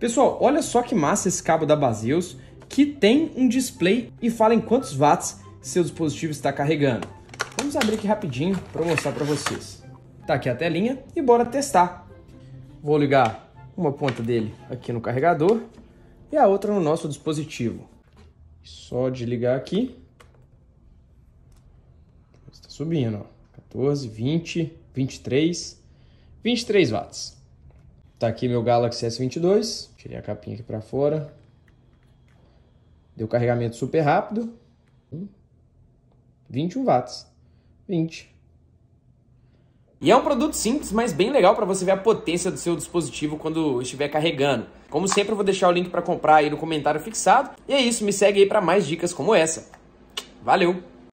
Pessoal, olha só que massa esse cabo da Baseus, que tem um display e fala em quantos watts seu dispositivo está carregando. Vamos abrir aqui rapidinho para mostrar para vocês. Tá aqui a telinha e bora testar. Vou ligar uma ponta dele aqui no carregador e a outra no nosso dispositivo. Só de ligar aqui. Está subindo, ó. 14, 20, 23, 23 watts. Tá aqui meu Galaxy S22. Tirei a capinha aqui para fora. Deu carregamento super rápido. 21 hum? watts. 20. E é um produto simples, mas bem legal para você ver a potência do seu dispositivo quando estiver carregando. Como sempre, eu vou deixar o link para comprar aí no comentário fixado. E é isso, me segue aí para mais dicas como essa. Valeu!